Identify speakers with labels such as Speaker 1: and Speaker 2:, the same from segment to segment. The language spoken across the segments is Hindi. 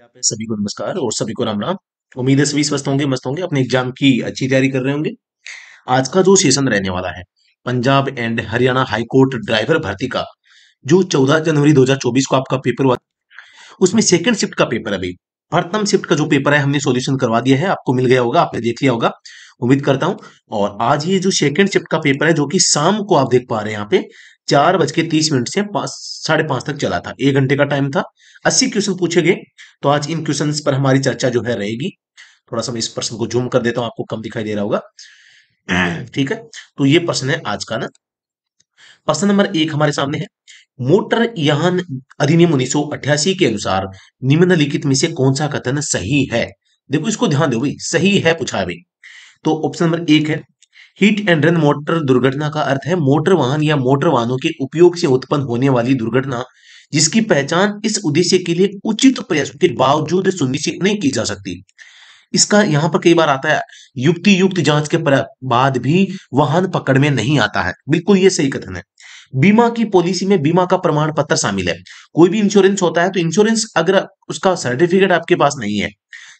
Speaker 1: यहाँ पे सभी को नमस्कार और सभी को राम राम उम्मीद है सभी स्वस्थ होंगे मस्त होंगे अपने एग्जाम की अच्छी तैयारी कर रहे होंगे आज का जो सेशन रहने वाला है Punjab and Haryana high court driver भर्ती का जो 14 जनवरी 2024 को आपका पेपर हुआ उसमें सेकंड शिफ्ट का पेपर अभी प्रथम शिफ्ट का जो पेपर है हमने सोल्यूशन करवा दिया है आपको मिल गया होगा आपने देख लिया होगा उम्मीद करता हूं और आज ये जो सेकंड शिफ्ट का पेपर है जो कि शाम को आप देख पा रहे हैं यहाँ पे चार बज के तीस मिनट से साढ़े पांच तक चला था एक घंटे का टाइम था अस्सी क्वेश्चन पूछे गए तो आज इन क्वेश्चन पर हमारी चर्चा जो है रहेगी थोड़ा सा मैं इस प्रश्न को जूम कर देता हूं आपको कम दिखाई दे रहा होगा ठीक है तो ये प्रश्न है आज का ना प्रश्न नंबर एक हमारे सामने है मोटर यान अधिनियम उन्नीस के अनुसार निम्नलिखित में से कौन सा कथन सही है देखो इसको ध्यान दो भाई सही है पूछा है तो ऑप्शन नंबर एक है हीट एंड रन मोटर दुर्घटना का अर्थ है मोटर वाहन या मोटर वाहनों के उपयोग से उत्पन्न होने वाली दुर्घटना जिसकी पहचान इस उद्देश्य के लिए उचित प्रयास के बावजूद सुनिश्चित नहीं की जा सकती इसका यहाँ पर कई बार आता है युक्ति युक्त जांच के बाद भी वाहन पकड़ में नहीं आता है बिल्कुल ये सही कथन है बीमा की पॉलिसी में बीमा का प्रमाण पत्र शामिल है कोई भी इंश्योरेंस होता है तो इंश्योरेंस अगर उसका सर्टिफिकेट आपके पास नहीं है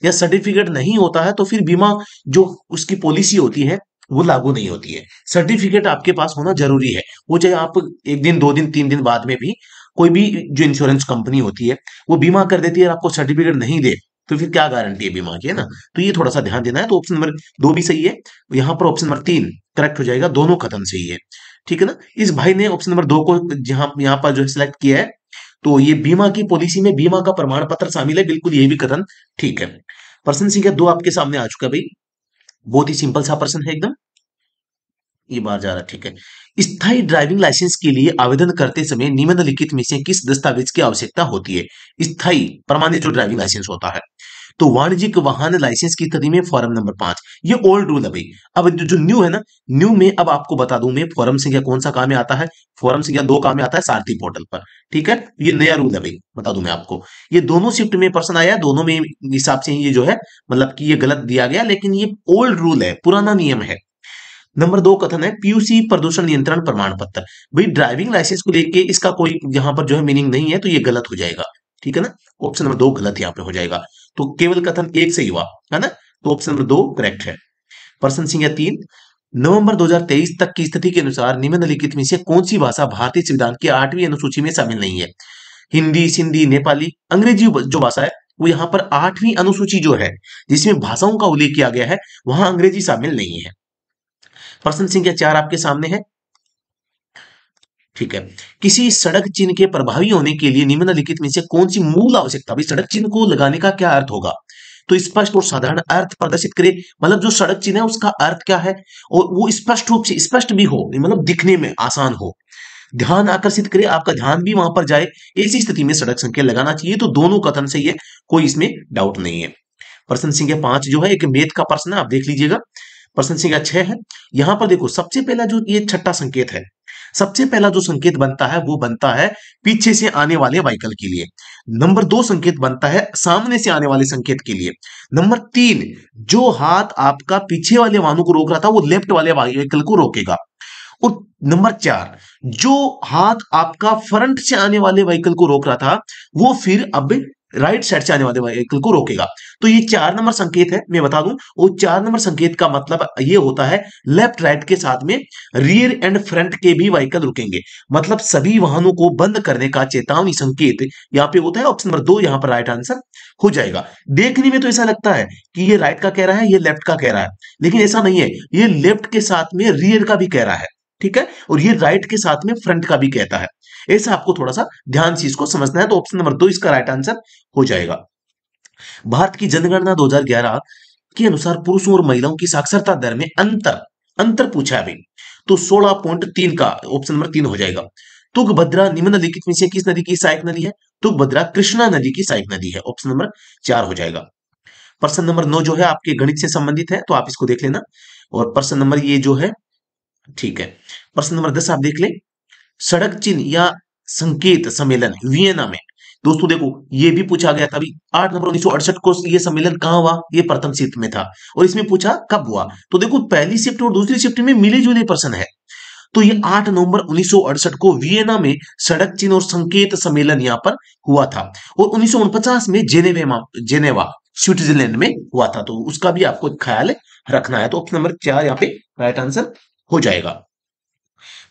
Speaker 1: या सर्टिफिकेट नहीं होता है तो फिर बीमा जो उसकी पॉलिसी होती है वो लागू नहीं होती है सर्टिफिकेट आपके पास होना जरूरी है वो चाहे आप एक दिन दो दिन तीन दिन बाद में भी कोई भी जो इंश्योरेंस कंपनी होती है वो बीमा कर देती है आपको सर्टिफिकेट नहीं दे तो फिर क्या गारंटी है बीमा की है ना तो ये थोड़ा सा ध्यान देना है तो ऑप्शन नंबर दो भी सही है यहाँ पर ऑप्शन नंबर तीन करेक्ट हो जाएगा दोनों कथन सही है ठीक है ना इस भाई ने ऑप्शन नंबर दो को जहां यहाँ पर जो है सिलेक्ट किया है तो ये बीमा की पॉलिसी में बीमा का प्रमाण पत्र शामिल है बिल्कुल ये भी कथन ठीक है प्रश्न संख्या दो आपके सामने आ चुका भाई बहुत ही सिंपल सा प्रश्न है एकदम ये बार जा रहा है ठीक है स्थायी ड्राइविंग लाइसेंस के लिए आवेदन करते समय निम्नलिखित में से किस दस्तावेज की आवश्यकता होती है स्थायी प्रमाणित जो ड्राइविंग लाइसेंस होता है तो वाणिज्यिक वाहन लाइसेंस की स्थिति में फॉर्म नंबर पांच ये ओल्ड रूल है भाई अब जो न्यू है ना न्यू में अब आपको बता दू मैं फॉर्म संख्या कौन सा काम में आता है फॉर्म संख्या दो काम में आता है सारथी पोर्टल पर ठीक है ये नया रूल है भाई बता दू मैं आपको ये दोनों शिफ्ट में पर्सन आया दोनों में हिसाब से ये जो है मतलब कि ये गलत दिया गया लेकिन ये ओल्ड रूल है पुराना नियम है नंबर दो कथन है पीयूसी प्रदूषण नियंत्रण प्रमाण पत्र भाई ड्राइविंग लाइसेंस को लेके इसका कोई यहाँ पर जो है मीनिंग नहीं है तो ये गलत हो जाएगा ठीक है ना ऑप्शन नंबर दो गलत यहाँ पे हो जाएगा तो केवल कथन एक से हुआ है ना तो ऑप्शन नंबर दो करेक्ट है प्रश्न सिंह तीन नवंबर 2023 तक की स्थिति के अनुसार निम्नलिखित में से कौन सी भाषा भारतीय संविधान की आठवीं अनुसूची में शामिल नहीं है हिंदी सिंधी नेपाली अंग्रेजी जो भाषा है वो यहाँ पर आठवीं अनुसूची जो है जिसमें भाषाओं का उल्लेख किया गया है वहां अंग्रेजी शामिल नहीं है पर्सन संख्या चार आपके सामने है ठीक है किसी सड़क चिन्ह के प्रभावी होने के लिए निम्नलिखित में से कौन सी मूल आवश्यकता सड़क चिन्ह को लगाने का क्या अर्थ होगा तो स्पष्ट और साधारण अर्थ प्रदर्शित करे मतलब जो सड़क चिन्ह है उसका अर्थ क्या है और वो स्पष्ट रूप से स्पष्ट भी हो मतलब दिखने में आसान हो ध्यान आकर्षित करे आपका ध्यान भी वहां पर जाए ऐसी स्थिति में सड़क संख्या लगाना चाहिए तो दोनों कथन सही है कोई इसमें डाउट नहीं है प्रश्न संख्या पांच जो है एक मेथ का प्रश्न आप देख लीजिएगा प्रश्न संख्या छह है यहां पर देखो सबसे पहला जो ये छठा संकेत है सबसे पहला जो संकेत बनता है वो बनता है पीछे से आने वाले वाइकल के लिए नंबर दो संकेत बनता है सामने से आने वाले संकेत के लिए नंबर तीन जो हाथ आपका पीछे वाले वाहनों को रोक रहा था वो लेफ्ट वाले वाइकल को रोकेगा और नंबर चार जो हाथ आपका फ्रंट से आने वाले व्हीकल को रोक रहा था वो फिर अब राइट साइड से आने वाले व्हीकल को रोकेगा तो ये चार नंबर संकेत है मैं बता दूं वो चार नंबर संकेत का मतलब ये होता है लेफ्ट राइट के साथ में रियर एंड फ्रंट के भी व्हीकल रुकेंगे मतलब सभी वाहनों को बंद करने का चेतावनी संकेत यहाँ पे होता है ऑप्शन नंबर दो यहाँ पर राइट आंसर हो जाएगा देखने में तो ऐसा लगता है कि ये राइट का कह रहा है ये लेफ्ट का कह रहा है लेकिन ऐसा नहीं है ये लेफ्ट के साथ में रियर का भी कह रहा है ठीक है और ये राइट के साथ में फ्रंट का भी कहता है ऐसा आपको थोड़ा सा ध्यान से इसको समझना है तो ऑप्शन नंबर दो इसका राइट आंसर हो जाएगा भारत की जनगणना दो के अनुसार पुरुषों और महिलाओं की साक्षरता दर में अंतर अंतर पूछा है तो सोलह पॉइंट तीन का ऑप्शन नंबर तीन हो जाएगा तुगभद्रा निम्नलिखित में से किस नदी की सहायक नदी है तुगभद्रा कृष्णा नदी की सहायक नदी है ऑप्शन नंबर चार हो जाएगा प्रश्न नंबर नौ जो है आपके गणित से संबंधित है तो आप इसको देख लेना और प्रश्न नंबर ये जो है ठीक है प्रश्न नंबर दस आप देख ले सड़क चिन्ह या संकेत सम्मेलन वियना में दोस्तों देखो ये भी पूछा गया था अभी आठ नंबर उन्नीस को ये सम्मेलन कहाँ हुआ ये प्रथम शिफ्ट में था और इसमें पूछा कब हुआ तो देखो पहली शिफ्ट और दूसरी शिफ्ट में मिले जुले प्रश्न है तो ये 8 नवंबर उन्नीस को वियना में सड़क चिन्ह और संकेत सम्मेलन यहाँ पर हुआ था और उन्नीस में जेनेवे जेनेवा स्विट्जरलैंड में हुआ था तो उसका भी आपको ख्याल रखना है तो ऑप्शन नंबर चार यहाँ पे राइट आंसर हो जाएगा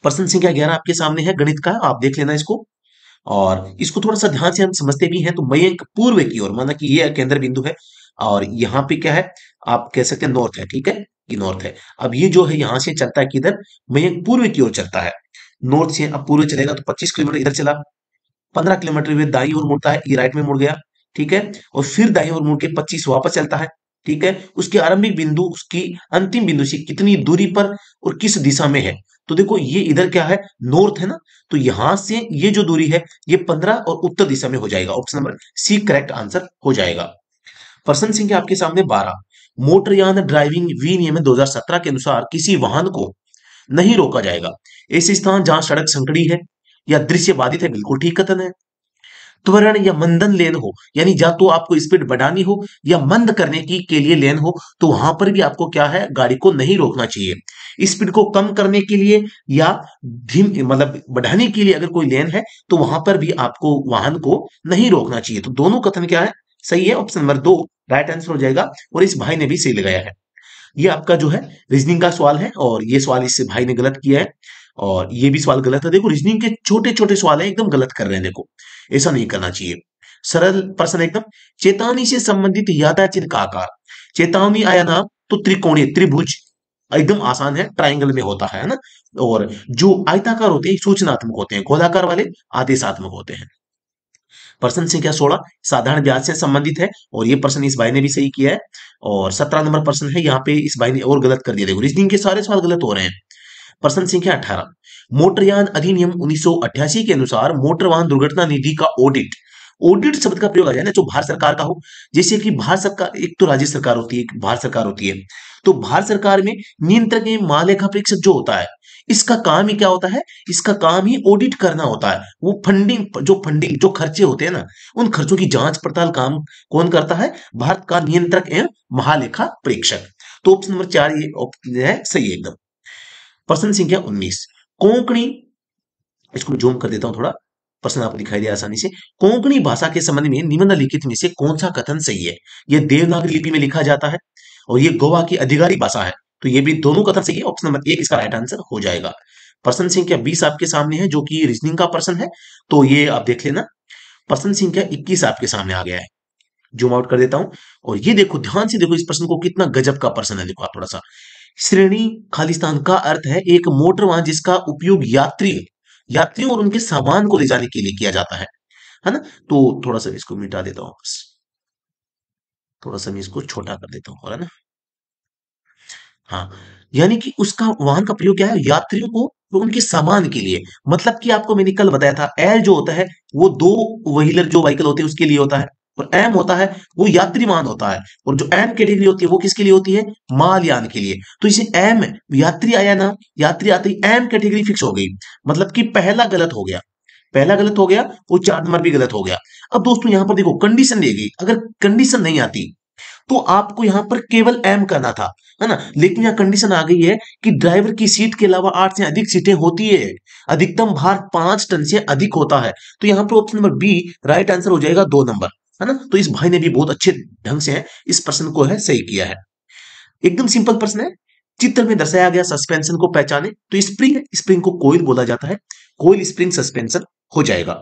Speaker 1: प्रश्न संख्या ग्यारह आपके सामने है गणित का आप देख लेना इसको और इसको थोड़ा सा ध्यान से हम समझते भी हैं तो मयंक पूर्व की ओर माना कि ये केंद्र बिंदु है और यहाँ पे क्या है आप कह सकते हैं नॉर्थ है ठीक है ये नॉर्थ है अब ये जो है यहाँ से चलता है किधर मयंक पूर्व की ओर चलता है नॉर्थ से अब पूर्व चलेगा तो पच्चीस किलोमीटर इधर चला पंद्रह किलोमीटर वे दाई ओर मुड़ता है ये राइट में मुड़ गया ठीक है और फिर दाई ओर मुड़ के पच्चीस वापस चलता है ठीक है उसके आरंभिक बिंदु उसकी अंतिम बिंदु से कितनी दूरी पर और किस दिशा में है तो देखो ये इधर क्या है नॉर्थ है ना तो यहां से ये जो दूरी है ये पंद्रह और उत्तर दिशा में हो जाएगा option number C correct answer हो जाएगा प्रसन्न सिंह के आपके सामने बारह मोटरयान ड्राइविंग विनियम सत्रह के अनुसार किसी वाहन को नहीं रोका जाएगा ऐसे स्थान जहां सड़क संकड़ी है या दृश्य बाधित है बिल्कुल ठीक कथन है त्वरण या मंदन लेन हो यानी या तो आपको स्पीड बढ़ानी हो या मंद करने की के लिए लेन हो तो वहां पर भी आपको क्या है गाड़ी को नहीं रोकना चाहिए स्पीड को कम करने के लिए या धीम मतलब बढ़ाने के लिए अगर कोई लेन है तो वहां पर भी आपको वाहन को नहीं रोकना चाहिए तो दोनों कथन क्या है सही है ऑप्शन नंबर दो राइट आंसर हो जाएगा और इस भाई ने भी सही लगाया है ये आपका जो है रीजनिंग का सवाल है और ये सवाल इस भाई ने गलत किया है और ये भी सवाल गलत है देखो रीजनिंग के छोटे छोटे सवाल है एकदम गलत कर रहे हैं देखो ऐसा नहीं करना चाहिए सरल प्रश्न एकदम चेतावनी से संबंधित यादाचित का आकार चेतावनी आया ना तो त्रिकोणीय त्रिभुज एकदम आसान है ट्राइंगल में होता है ना और जो आयताकार होते हैं सूचनात्मक होते हैं गोलाकार वाले आदेशात्मक होते हैं प्रश्न संख्या सोलह साधारण ब्याज से संबंधित है और ये प्रश्न इस भाई ने भी सही किया है और सत्रह नंबर प्रश्न है यहाँ पे इस भाई ने और गलत कर दिया देखो रीजनिंग के सारे सवाल गलत हो रहे हैं प्रश्न संख्या अठारह मोटरयान अधिनियम 1988 के अनुसार मोटर वाहन दुर्घटना निधि का ऑडिट ऑडिट शब्द का प्रयोग आ जाए ना जो भारत सरकार का हो जैसे कि भारत सरकार एक तो राज्य सरकार होती है एक भारत सरकार होती है तो भारत सरकार में नियंत्रक महालेखा परीक्षक जो होता है इसका काम ही क्या होता है इसका काम ही ऑडिट करना होता है वो फंडिंग जो फंडिंग जो खर्चे होते हैं ना उन खर्चों की जांच पड़ताल काम कौन करता है भारत का नियंत्रक एवं महालेखा परीक्षक तो ऑप्शन नंबर चार ये है सही एकदम प्रश्न संख्या उन्नीस कोंकणी इसको जूम कर देता हूं थोड़ा प्रश्न आपको दिखाई दे आसानी से कोंकणी भाषा के संबंध में निम्नलिखित में से कौन सा कथन सही है यह देवनागरी लिपि में लिखा जाता है और यह गोवा की अधिकारी भाषा है तो ये भी दोनों कथन सही है ऑप्शन नंबर एक इसका राइट आंसर हो जाएगा प्रश्न संख्या बीस आपके सामने है जो कि रीजनिंग का प्रश्न है तो ये आप देख लेना प्रश्न संख्या इक्कीस आपके सामने आ गया है जूम आउट कर देता हूं और ये देखो ध्यान से देखो इस प्रश्न को कितना गजब का प्रश्न है देखो आप थोड़ा सा श्रेणी खालिस्तान का अर्थ है एक मोटर वाहन जिसका उपयोग यात्री यात्रियों और उनके सामान को ले जाने के लिए किया जाता है है ना तो थोड़ा सा इसको मिटा देता हूं बस थोड़ा सा मैं इसको छोटा कर देता हूं है ना हाँ यानी कि उसका वाहन का प्रयोग क्या है यात्रियों को तो उनके सामान के लिए मतलब कि आपको मैंने कल बताया था एल जो होता है वो दो व्हीलर जो व्हीकल होते हैं उसके लिए होता है और एम होता है वो यात्री मान होता है और जो एम कैटेगरी होती है वो किसके लिए होती है मालयान के लिए तो इसे एम यात्री आया ना यात्री आते ही एम कैटेगरी फिक्स हो गई मतलब कि पहला गलत हो गया पहला गलत हो गया और चार नंबर भी गलत हो गया अब दोस्तों यहां पर देखो कंडीशन देगी अगर कंडीशन नहीं आती तो आपको यहां पर केवल एम करना था है ना लेकिन यहां कंडीशन आ गई है कि ड्राइवर की सीट के अलावा आठ से अधिक सीटें होती है अधिकतम भार पांच टन से अधिक होता है तो यहां पर option number B right answer हो जाएगा दो नंबर है ना तो इस भाई ने भी बहुत अच्छे ढंग से है इस प्रश्न को है सही किया है एकदम सिंपल प्रश्न है चित्र में दर्शाया गया सस्पेंशन को पहचाने तो स्प्रिंग स्प्रिंग को कोयल बोला जाता है कोयल स्प्रिंग सस्पेंशन हो जाएगा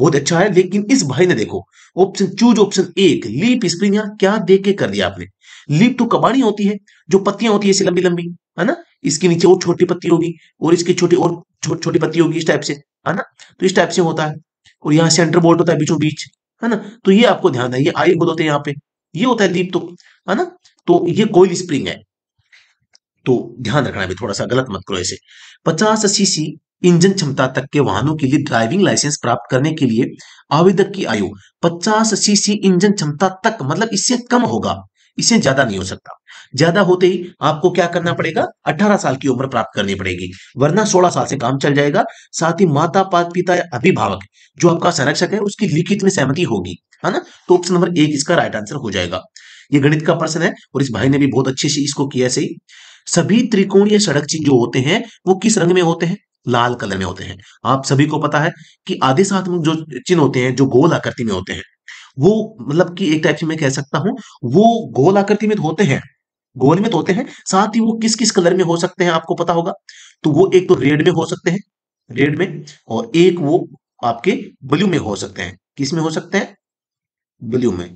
Speaker 1: बहुत अच्छा है लेकिन इस भाई ने देखो ऑप्शन चूज ऑप्शन एक लीप स्प्रिंग क्या देख के कर दिया आपने लीप तो कबाड़ी होती है जो पत्तियां होती है लंबी लंबी है ना इसके नीचे और छोटी पत्ती होगी और इसकी छोटी और छोटी पत्ती होगी इस टाइप से है ना तो इस टाइप से होता है और यहाँ सेंटर बोल्ट होता है बीचों बीच है ना तो ये आपको ध्यान है ये आई खुद होते हैं यहाँ पे ये होता है दीप तो है ना तो ये कोयल स्प्रिंग है तो ध्यान रखना भी थोड़ा सा गलत मत करो ऐसे पचास सीसी इंजन क्षमता तक के वाहनों के लिए ड्राइविंग लाइसेंस प्राप्त करने के लिए आवेदक की आयु 50 सीसी इंजन क्षमता तक मतलब इससे कम होगा इससे ज्यादा नहीं हो सकता ज्यादा होते ही आपको क्या करना पड़ेगा अठारह साल की उम्र प्राप्त करनी पड़ेगी वरना सोलह साल से काम चल जाएगा साथ ही माता पिता या अभिभावक जो आपका संरक्षक है उसकी लिखित में सहमति होगी है ना तो ऑप्शन नंबर एक इसका राइट आंसर हो जाएगा ये गणित का प्रश्न है और इस भाई ने भी बहुत अच्छे से इसको किया सही सभी त्रिकोणीय सड़क चिन्ह जो होते हैं वो किस रंग में होते हैं लाल कलर में होते हैं आप सभी को पता है कि आदेशात्मक जो चिन्ह होते हैं जो गोल आकृति में होते हैं वो मतलब कि एक टाइप से मैं कह सकता हूं वो गोल आकृति में होते हैं गोवन में तो होते हैं साथ ही वो किस किस कलर में हो सकते हैं आपको पता होगा तो वो एक तो रेड में हो सकते हैं रेड में और एक वो आपके ब्लू में हो सकते हैं किस में हो सकते हैं ब्लू में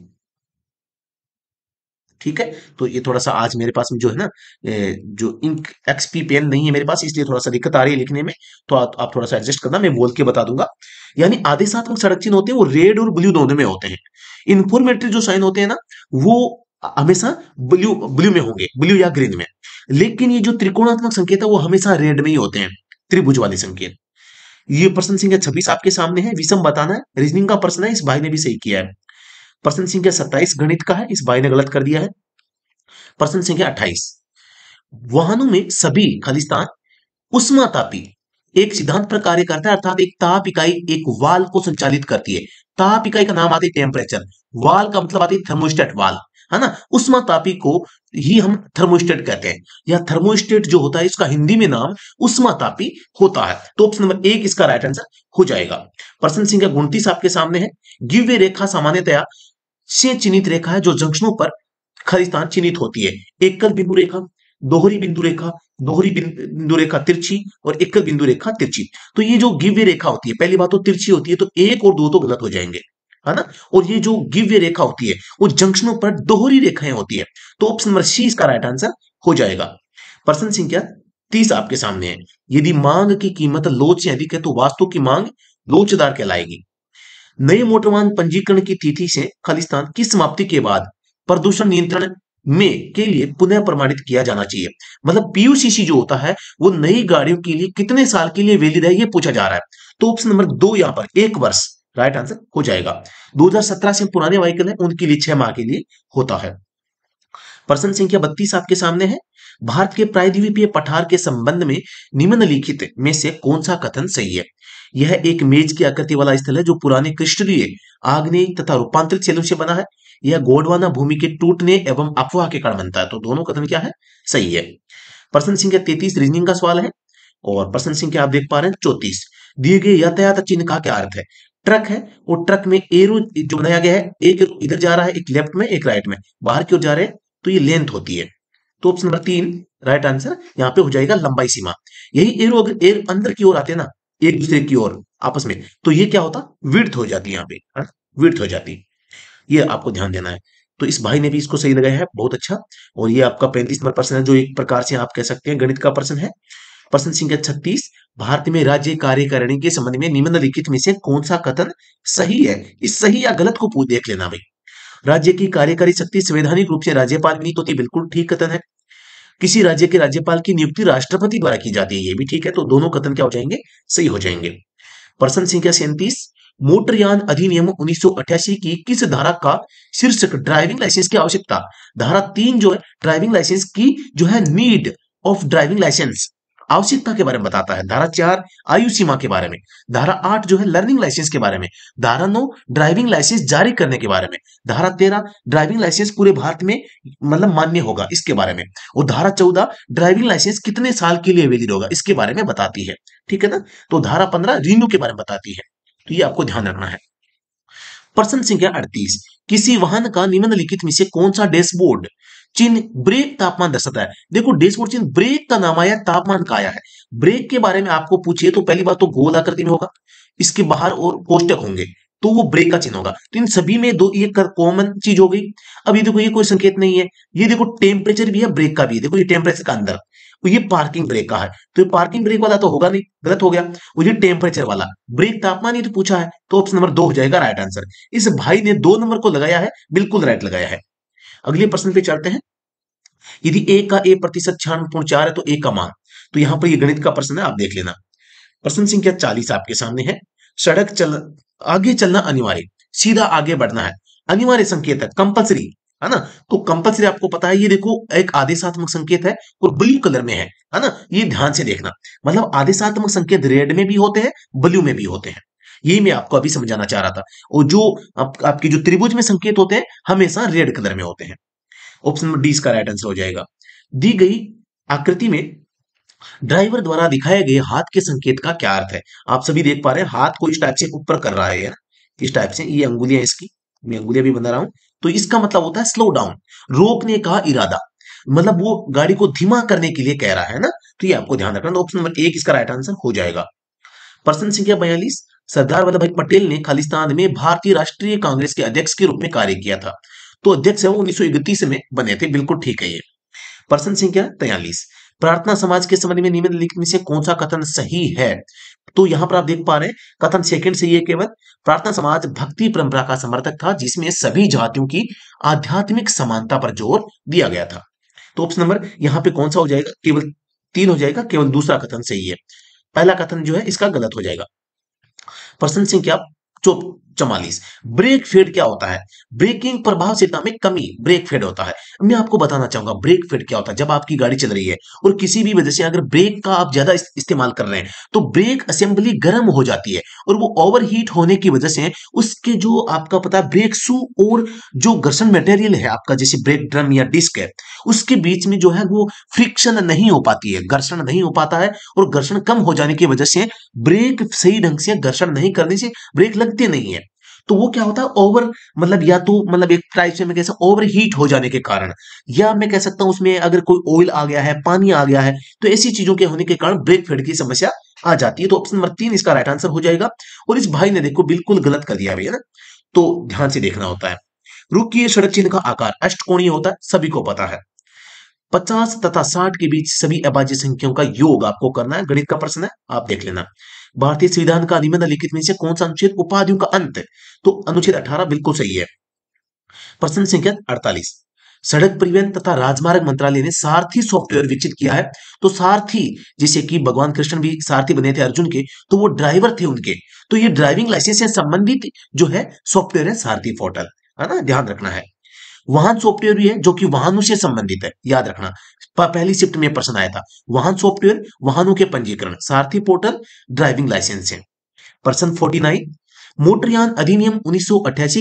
Speaker 1: ठीक है तो ये थोड़ा सा आज मेरे पास में जो है ना जो इंक एक्सपी पेन नहीं है मेरे पास इसलिए थोड़ा सा दिक्कत आ रही है लिखने में तो आ, आप थोड़ा सा एडजस्ट करना मैं बोल के बता दूंगा यानी आदेशात्मक संरक्षण होते हैं वो रेड और ब्लू दोनों में होते हैं इन्फॉर्मेटरी जो साइन होते हैं ना वो हमेशा ब्लू ब्लू में होंगे ब्लू या ग्रीन में लेकिन ये जो त्रिकोणात्मक संकेत है वो हमेशा रेड में ही होते हैं त्रिभुज वाले संकेत ये प्रश्न संख्या छब्बीस आपके सामने है विषम बताना है रीजनिंग का प्रश्न है इस भाई ने भी सही किया है प्रश्न संख्या सत्ताईस गणित का है इस भाई ने गलत कर दिया है प्रश्न संख्या अट्ठाईस वाहनों में सभी खालिस्तान उष्मातापी एक सिद्धांत पर कार्य करता है अर्थात एक ताप इकाई एक वाल को संचालित करती है ताप इकाई का नाम आती है टेम्परेचर वाल का मतलब आती है थर्मोस्टेट वाल है ना उष्मा तापी को ही हम थर्मोस्टेट कहते हैं या थर्मोस्टेट जो होता है इसका हिंदी में नाम उष्मा तापी होता है तो ऑप्शन नंबर एक इसका राइट आंसर हो जाएगा प्रश्न संख्या उन्तीस आपके सामने है गिव्य रेखा सामान्यतया से चिन्हित रेखा है जो जंक्शनों पर खरिस्तान चिन्हित होती है एकल बिंदु रेखा दोहरी बिंदु रेखा दोहरी बिंदु रेखा तिरछी और एकल बिंदु रेखा तिरछी तो ये जो गिव्य रेखा होती है पहली बात तो तिरछी होती है तो एक और दो तो गलत हो जाएंगे है ना और ये जो गिव्य रेखा होती है वो जंक्शनों पर दोहरी रेखाएं होती है तो ऑप्शन नंबर सी इसका राइट आंसर हो जाएगा प्रश्न संख्या तीस आपके सामने है यदि मांग की कीमत लोच से अधिक है तो वास्तु की मांग लोचदार कहलाएगी नए मोटरवाहन पंजीकरण की तिथि से खालिस्तान की समाप्ति के बाद प्रदूषण नियंत्रण में के लिए पुनः प्रमाणित किया जाना चाहिए मतलब पीयूसीसी जो होता है वो नई गाड़ियों के लिए कितने साल के लिए वैलिड है ये पूछा जा रहा है तो ऑप्शन नंबर दो यहाँ पर एक वर्ष राइट आंसर हो जाएगा 2017 से पुराने व्हीकल है उनके लिए छह माह के लिए होता है प्रश्न संख्या बत्तीस आपके सामने है भारत के प्रायद्वीपीय पठार के संबंध में निम्नलिखित में से कौन सा कथन सही है यह एक मेज की आकृति वाला स्थल है जो पुराने क्रिस्टलीय आग्नेय तथा रूपांतरित शैलों से बना है यह गोडवाना भूमि के टूटने एवं अफवाह के कारण बनता है तो दोनों कथन क्या है सही है प्रश्न संख्या तैतीस रीजनिंग का सवाल है और प्रश्न संख्या आप देख पा रहे हैं चौतीस दिए गए यातायात चिन्ह का क्या अर्थ है ट्रक है वो ट्रक में एरो जो बनाया गया है एक इधर जा रहा है एक लेफ्ट में एक राइट में बाहर की ओर जा रहे हैं तो ये लेंथ होती है तो ऑप्शन नंबर तीन राइट आंसर यहाँ पे हो जाएगा लंबाई सीमा यही एरो अगर एर अंदर की ओर आते ना एक दूसरे की ओर आपस में तो ये क्या होता विर्थ हो जाती है यहाँ पे विर्थ हो जाती ये आपको ध्यान देना है तो इस भाई ने भी इसको सही लगाया है बहुत अच्छा और ये आपका पैंतीस नंबर प्रश्न है जो एक प्रकार से आप कह सकते हैं गणित का प्रश्न है प्रश्न संख्या छत्तीस भारत में राज्य कार्यकारिणी के संबंध में निम्नलिखित में से कौन सा कथन सही है इस सही या गलत को देख लेना भाई राज्य की कार्यकारी शक्ति संवैधानिक रूप से राज्यपाल की तो बिल्कुल ठीक कथन है किसी राज्य के राज्यपाल की नियुक्ति राष्ट्रपति द्वारा की जाती है ये भी ठीक है तो दोनों कथन क्या हो जाएंगे सही हो जाएंगे प्रश्न संख्या सैंतीस मोटरयान अधिनियम अठासी की किस धारा का शीर्षक ड्राइविंग लाइसेंस की आवश्यकता धारा तीन जो है ड्राइविंग लाइसेंस की जो है नीड ऑफ ड्राइविंग लाइसेंस आवश्यकता के बारे में बताता है धारा चार आयु सीमा के बारे में धारा आठ जो है लर्निंग लाइसेंस के बारे में धारा नौ ड्राइविंग लाइसेंस जारी करने के बारे में धारा तेरह ड्राइविंग लाइसेंस पूरे भारत में मतलब मान्य होगा इसके बारे में और धारा चौदह ड्राइविंग लाइसेंस कितने साल के लिए वैलिड होगा इसके बारे में बताती है ठीक है ना तो धारा पंद्रह रिन्यू के बारे में बताती है तो ये आपको ध्यान रखना है प्रश्न संख्या अड़तीस किसी वाहन का निम्नलिखित में से कौन सा डैशबोर्ड चिन्ह ब्रेक तापमान दर्शाता है देखो डैशबोर्ड चिन्ह ब्रेक का नाम आया तापमान का आया है ब्रेक के बारे में आपको पूछिए तो पहली बात तो गोल आकृति में होगा इसके बाहर और कोष्टक होंगे तो वो ब्रेक का चिन्ह होगा तो इन सभी में दो ये कॉमन चीज हो गई अब ये देखो ये कोई संकेत नहीं है ये देखो टेम्परेचर भी है ब्रेक का भी है देखो ये टेम्परेचर का अंदर तो ये पार्किंग ब्रेक का है तो ये पार्किंग ब्रेक वाला तो होगा नहीं गलत हो गया और ये टेम्परेचर वाला ब्रेक तापमान ये तो पूछा है तो ऑप्शन नंबर दो हो जाएगा राइट आंसर इस भाई ने दो नंबर को लगाया है बिल्कुल राइट लगाया है अगले प्रश्न पे चलते हैं यदि ए का ए प्रतिशत क्षण पूर्ण चार है तो ए का मान तो यहाँ पर ये गणित का प्रश्न है आप देख लेना प्रश्न संख्या चालीस आपके सामने है सड़क चल आगे चलना अनिवार्य सीधा आगे बढ़ना है अनिवार्य संकेत है कंपल्सरी है ना तो कंपल्सरी आपको पता है ये देखो एक आदेशात्मक संकेत है और ब्लू कलर में है ना ये ध्यान से देखना मतलब आदेशात्मक संकेत रेड में भी होते हैं ब्लू में भी होते हैं यही मैं आपको अभी समझाना चाह रहा था और जो आप, आपके जो त्रिभुज में संकेत होते हैं हमेशा रेड कलर में होते हैं ऑप्शन नंबर डी इसका राइट आंसर हो जाएगा दी गई आकृति में ड्राइवर द्वारा दिखाए गए हाथ के संकेत का क्या अर्थ है आप सभी देख पा रहे हैं हाथ को इस टाइप से ऊपर कर रहा है यार इस टाइप से ये अंगुलियां इसकी मैं अंगुलियां भी बना रहा हूं तो इसका मतलब होता है स्लो डाउन रोकने का इरादा मतलब वो गाड़ी को धीमा करने के लिए कह रहा है ना तो ये आपको ध्यान रखना ऑप्शन नंबर एक इसका राइट आंसर हो जाएगा प्रश्न संख्या बयालीस सरदार वल्लभ भाई पटेल ने खालिस्तान में भारतीय राष्ट्रीय कांग्रेस के अध्यक्ष के रूप में कार्य किया था तो अध्यक्ष है वो उन्नीस में बने थे बिल्कुल ठीक है ये प्रश्न संख्या तयालीस प्रार्थना समाज के संबंध में निम्न लिखने से कौन सा कथन सही है तो यहाँ पर आप देख पा रहे हैं कथन सेकंड से ये केवल प्रार्थना समाज भक्ति परंपरा का समर्थक था जिसमें सभी जातियों की आध्यात्मिक समानता पर जोर दिया गया था तो ऑप्शन नंबर यहाँ पे कौन सा हो जाएगा केवल तीन हो जाएगा केवल दूसरा कथन सही है पहला कथन जो है इसका गलत हो जाएगा प्रसन्न सिंह क्या चुप चौवालीस ब्रेक फेड क्या होता है ब्रेकिंग प्रभावशीलता में कमी ब्रेक फेड होता है मैं आपको बताना चाहूंगा ब्रेक फेड क्या होता है जब आपकी गाड़ी चल रही है और किसी भी वजह से अगर ब्रेक का आप ज्यादा इस्तेमाल कर रहे हैं तो ब्रेक असेंबली गर्म हो जाती है और वो ओवर होने की वजह से उसके जो आपका पता है ब्रेक सू और जो घर्षण मटेरियल है आपका जैसे ब्रेक ड्रम या डिस्क है उसके बीच में जो है वो फ्रिक्शन नहीं हो पाती है घर्षण नहीं हो पाता है और घर्षण कम हो जाने की वजह से ब्रेक सही ढंग से घर्षण नहीं करने से ब्रेक लगते नहीं है तो वो क्या होता है ओवर मतलब या तो मतलब एक टाइप से मैं कह सकता ओवर हीट हो जाने के कारण या मैं कह सकता हूँ उसमें अगर कोई ऑयल आ गया है पानी आ गया है तो ऐसी चीजों के होने के कारण ब्रेक फेड की समस्या आ जाती है तो ऑप्शन नंबर तीन इसका राइट आंसर हो जाएगा और इस भाई ने देखो बिल्कुल गलत कर दिया भैया ना तो ध्यान से देखना होता है रुकी सड़क चिन्ह का आकार अष्टकोणीय होता है सभी को पता है पचास तथा साठ के बीच सभी अभाज्य संख्याओं का योग आपको करना है गणित का प्रश्न है आप देख लेना भारतीय संविधान का अधिनियम लिखित में से कौन सा अनुच्छेद उपाधियों का अंत है तो अनुच्छेद अठारह बिल्कुल सही है प्रश्न संख्या अड़तालीस सड़क परिवहन तथा राजमार्ग मंत्रालय ने सारथी सॉफ्टवेयर विकसित किया है तो सारथी जिसे कि भगवान कृष्ण भी सारथी बने थे अर्जुन के तो वो ड्राइवर थे उनके तो ये ड्राइविंग लाइसेंस से संबंधित जो है सॉफ्टवेयर है सारथी पोर्टल है ना ध्यान रखना है वाहन सॉफ्टवेयर भी है जो कि वाहनों से संबंधित है याद रखना पहली शिफ्ट में प्रश्न आया था वाहन सॉफ्टवेयर वाहनों के पंजीकरण सारथी पोर्टल ड्राइविंग लाइसेंस है प्रश्न फोर्टी नाइन मोटरयान अधिनियम उन्नीस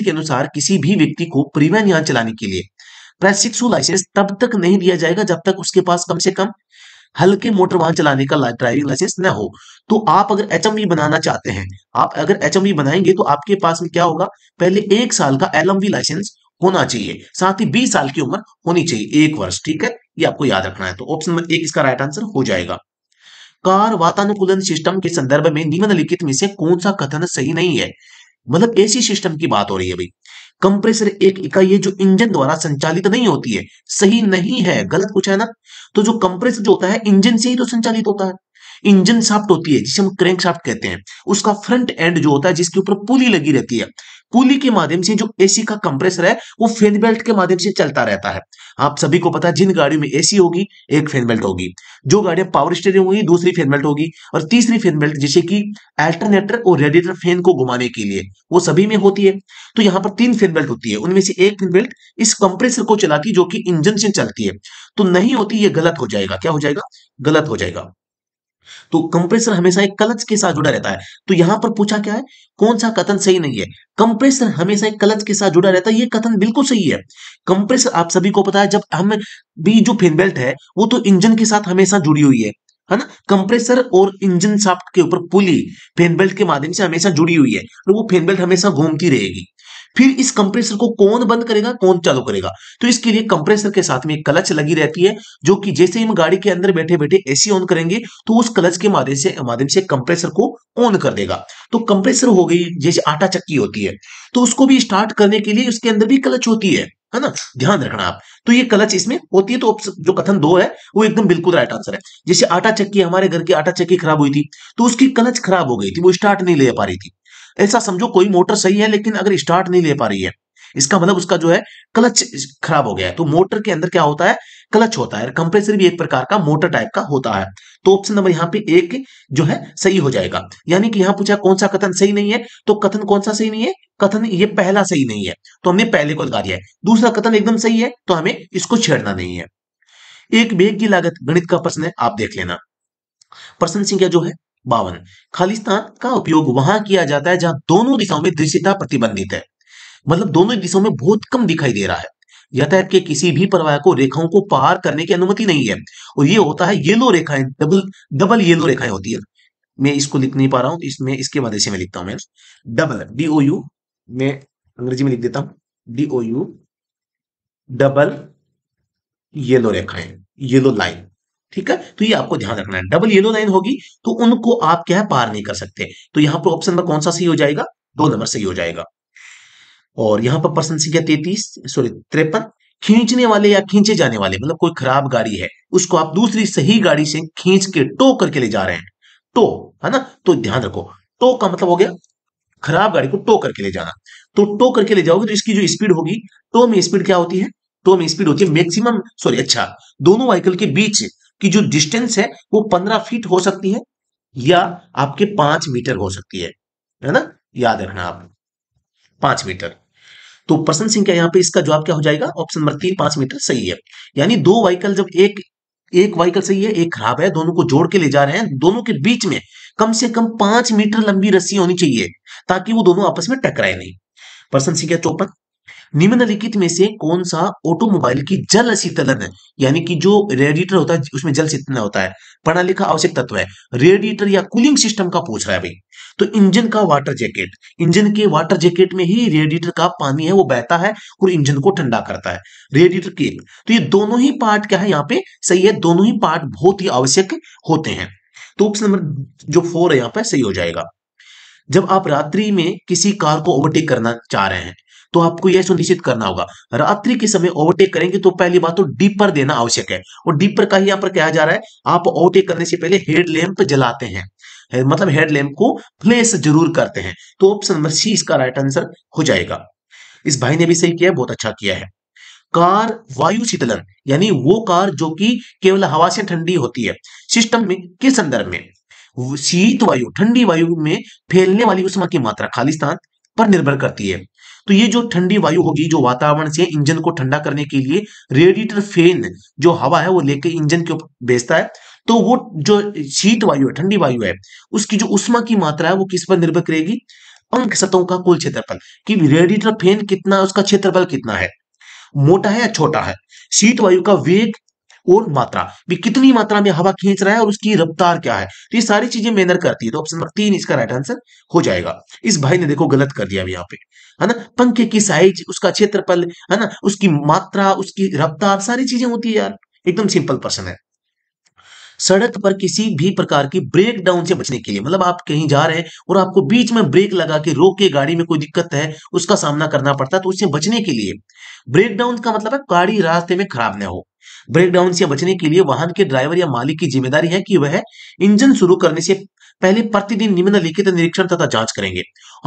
Speaker 1: के अनुसार किसी भी व्यक्ति को परिवहन यान चलाने के लिए प्रशिक्षु लाइसेंस तब तक नहीं दिया जाएगा जब तक उसके पास कम से कम हल्के मोटर वाहन चलाने का ड्राइविंग लाइसेंस न हो तो आप अगर एच बनाना चाहते हैं आप अगर एच बनाएंगे तो आपके पास में क्या होगा पहले एक साल का एल लाइसेंस होना चाहिए साथ ही बीस साल की उम्र होनी चाहिए एक वर्ष ठीक है ये आपको याद रखना है तो ऑप्शन नंबर एक इसका राइट आंसर हो जाएगा कार वातानुकूलन सिस्टम के संदर्भ में निम्नलिखित में से कौन सा कथन सही नहीं है मतलब एसी सिस्टम की बात हो रही है भाई कंप्रेसर एक इकाई है जो इंजन द्वारा संचालित नहीं होती है सही नहीं है गलत कुछ है ना तो जो कंप्रेसर जो होता है इंजन से ही तो संचालित होता है इंजन साफ्ट होती है जिसे हम क्रैंक साफ्ट कहते हैं उसका फ्रंट एंड जो होता है जिसके ऊपर पुली लगी रहती है पुली के माध्यम से जो एसी का कंप्रेसर है वो फैन बेल्ट के माध्यम से चलता रहता है आप सभी को पता है जिन गाड़ियों में एसी होगी एक फैन बेल्ट होगी जो गाड़ियां पावर स्टेरिंग होगी दूसरी फैन बेल्ट होगी और तीसरी फैन बेल्ट जैसे कि अल्टरनेटर और रेडिएटर फैन को घुमाने के लिए वो सभी में होती है तो यहाँ पर तीन फैन बेल्ट होती है उनमें से एक फैन बेल्ट इस कंप्रेसर को चलाती जो कि इंजन से चलती है तो नहीं होती ये गलत हो जाएगा क्या हो जाएगा गलत हो जाएगा तो कंप्रेसर हमेशा एक क्लच के साथ जुड़ा रहता है तो यहां पर पूछा क्या है कौन सा कथन सही नहीं है कंप्रेसर हमेशा एक क्लच के साथ जुड़ा रहता है ये कथन बिल्कुल सही है कंप्रेसर आप सभी को पता है जब हम भी जो फेन बेल्ट है वो तो इंजन के साथ हमेशा जुड़ी हुई है है ना कंप्रेसर और इंजन शाफ्ट के ऊपर पुली फेन बेल्ट के माध्यम से हमेशा जुड़ी हुई है और वो फेन बेल्ट हमेशा घूमती रहेगी फिर इस कंप्रेसर को कौन बंद करेगा कौन चालू करेगा तो इसके लिए कंप्रेसर के साथ में एक क्लच लगी रहती है जो कि जैसे ही हम गाड़ी के अंदर बैठे बैठे एसी ऑन करेंगे तो उस क्लच के माध्यम से माध्यम से कंप्रेसर को ऑन कर देगा तो कंप्रेसर हो गई जैसे आटा चक्की होती है तो उसको भी स्टार्ट करने के लिए उसके अंदर भी क्लच होती है है ना ध्यान रखना आप तो ये कलच इसमें होती है तो जो कथन दो है वो एकदम बिल्कुल राइट आंसर है जैसे आटा चक्की हमारे घर की आटा चक्की खराब हुई थी तो उसकी कलच खराब हो गई थी वो स्टार्ट नहीं ले पा रही थी ऐसा समझो कोई मोटर सही है लेकिन अगर स्टार्ट नहीं ले पा रही है इसका मतलब उसका जो है क्लच खराब हो गया है तो मोटर के अंदर क्या होता है क्लच होता है कंप्रेसर भी एक प्रकार का मोटर टाइप का होता है तो ऑप्शन नंबर यहाँ पे एक जो है सही हो जाएगा यानी कि यहाँ पूछा कौन सा कथन सही नहीं है तो कथन कौन सा सही नहीं है कथन ये पहला सही नहीं है तो हमने पहले को लगा दिया है दूसरा कथन एकदम सही है तो हमें इसको छेड़ना नहीं है एक बेग की लागत गणित का प्रश्न है आप देख लेना प्रश्न संख्या जो है बावन खालिस्तान का उपयोग वहां किया जाता है जहां दोनों दिशाओं में दृश्यता प्रतिबंधित है मतलब दोनों दिशाओं में बहुत कम दिखाई दे रहा है यातायात के किसी भी प्रवाह को रेखाओं को पार करने की अनुमति नहीं है और ये होता है येलो रेखाएं डबल डबल येलो रेखाएं होती है मैं इसको लिख नहीं पा रहा हूं इसमें इसके से मैं लिखता हूं मैं डबल डी ओ यू मैं अंग्रेजी में लिख देता हूं D O U double yellow रेखाएं येलो लाइन ठीक है तो ये आपको ध्यान रखना है डबल येलो लाइन होगी तो उनको आप क्या पार नहीं कर सकते तो यहाँ पर ऑप्शन नंबर कौन सा सही हो जाएगा दो नंबर सही हो जाएगा और यहाँ पर पर्सन संख्या तैतीस सॉरी त्रेपन खींचने वाले या खींचे जाने वाले मतलब कोई खराब गाड़ी है उसको आप दूसरी सही गाड़ी से खींच के टो करके ले जा रहे हैं टो है ना तो ध्यान रखो टो का मतलब हो गया खराब गाड़ी को टो करके ले जाना तो टो करके ले जाओगे तो इसकी जो स्पीड होगी टो में स्पीड क्या होती है टो में स्पीड होती है मैक्सिमम सॉरी अच्छा दोनों व्हीकल के बीच कि जो डिस्टेंस है वो पंद्रह फीट हो सकती है या आपके पांच मीटर हो सकती है है ना याद रखना आप पांच मीटर तो प्रसन्न सिंह का यहाँ पे इसका जवाब क्या हो जाएगा ऑप्शन नंबर तीन पांच मीटर सही है यानी दो व्हीकल जब एक एक व्हीकल सही है एक खराब है दोनों को जोड़ के ले जा रहे हैं दोनों के बीच में कम से कम पांच मीटर लंबी रस्सी होनी चाहिए ताकि वो दोनों आपस में टकराए नहीं सिंह का चौपन निम्नलिखित में से कौन सा ऑटोमोबाइल की जल शीतलन है यानी कि जो रेडिएटर होता है उसमें जल शीतलन होता है पढ़ा लिखा आवश्यक तत्व है रेडिएटर या कूलिंग सिस्टम का पूछ रहा है भाई तो इंजन का वाटर जैकेट इंजन के वाटर जैकेट में ही रेडिएटर का पानी है वो बहता है और इंजन को ठंडा करता है रेडिएटर के तो ये दोनों ही पार्ट क्या है यहाँ पे सही है दोनों ही पार्ट बहुत ही आवश्यक होते हैं तो ऑप्शन नंबर जो फोर है यहाँ पे सही हो जाएगा जब आप रात्रि में किसी कार को ओवरटेक करना चाह रहे हैं तो आपको यह सुनिश्चित करना होगा रात्रि के समय ओवरटेक करेंगे तो पहली बात तो डीपर देना आवश्यक है और डीपर का ही यहाँ पर कहा जा रहा है आप ओवरटेक करने से पहले हेडलैम्प जलाते हैं मतलब हेडलैम्प को फ्लेश जरूर करते हैं तो ऑप्शन नंबर सी इसका राइट आंसर हो जाएगा इस भाई ने भी सही किया बहुत अच्छा किया है कार वायु शीतलन यानी वो कार जो कि केवल हवा से ठंडी होती है सिस्टम में के संदर्भ में शीत वायु ठंडी वायु में फैलने वाली उष्मा की मात्रा खालिस्तान पर निर्भर करती है तो ये जो ठंडी वायु होगी जो वातावरण से इंजन को ठंडा करने के लिए रेडिएटर फेन जो हवा है वो लेके इंजन के ऊपर भेजता है तो वो जो शीत वायु है ठंडी वायु है उसकी जो उष्मा की मात्रा है वो किस पर निर्भर करेगी अंक सतों का कुल क्षेत्रफल कि रेडिएटर फेन कितना उसका क्षेत्रफल कितना है मोटा है या छोटा है शीत वायु का वेग और मात्रा भी कितनी मात्रा में हवा खींच रहा है और उसकी रफ्तार क्या है तो ये सारी चीजें मेनर करती है तो ऑप्शन नंबर तीन इसका राइट आंसर हो जाएगा इस भाई ने देखो गलत कर दिया यहाँ पे है ना पंखे की साइज उसका क्षेत्रफल है ना उसकी मात्रा उसकी रफ्तार सारी चीजें होती है यार एकदम सिंपल पर्सन है सड़क पर किसी भी प्रकार की ब्रेक डाउन से बचने के लिए मतलब आप कहीं जा रहे हैं और आपको बीच में ब्रेक लगा के रोक के गाड़ी में कोई दिक्कत है उसका सामना करना पड़ता है तो उससे बचने के लिए ब्रेक डाउन का मतलब है गाड़ी रास्ते में खराब न हो ब्रेक डाउन से बचने के लिए वाहन के ड्राइवर या मालिक की जिम्मेदारी है कि वह इंजन शुरू करने से पहले प्रतिदिन निम्नलिखित निरीक्षण तथा जांच करेंगे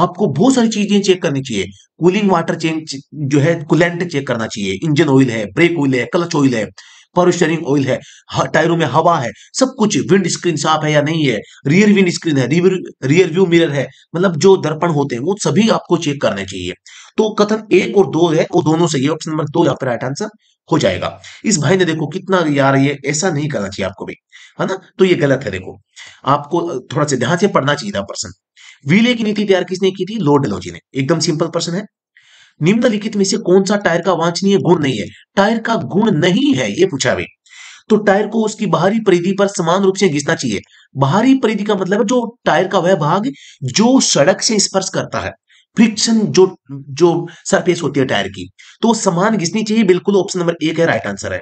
Speaker 1: आपको बहुत सारी चीजें चेक करनी चाहिए कूलिंग वाटर चेंज जो है कूलेंट चेक करना चाहिए इंजन ऑयल है ब्रेक ऑयल है क्लच ऑयल है पॉलिस्टरिंग ऑयल है टायरों में हवा है सब कुछ विंड स्क्रीन साफ है या नहीं है रियर विंड स्क्रीन है रियर व्यू मिरर है मतलब जो दर्पण होते हैं वो सभी आपको चेक करने चाहिए तो कथन एक और दो है वो दोनों से है ऑप्शन नंबर दो यहाँ पर राइट आंसर हो जाएगा इस भाई ने देखो कितना यार ये ऐसा नहीं करना चाहिए आपको भी है ना तो ये गलत है देखो आपको थोड़ा सा ध्यान से पढ़ना चाहिए था पर्सन विले की नीति तैयार किसने की थी लॉर्ड डेलोजी ने एकदम सिंपल पर्सन है निम्नलिखित में से कौन सा टायर का वांछनीय गुण नहीं है टायर का गुण नहीं है ये पूछा भी तो टायर को उसकी बाहरी परिधि पर समान रूप से घिसना चाहिए बाहरी परिधि का मतलब है जो टायर का वह भाग जो सड़क से स्पर्श करता है फ्रिक्शन जो जो सरफेस होती है टायर की तो समान घिसनी चाहिए बिल्कुल ऑप्शन नंबर एक है राइट आंसर है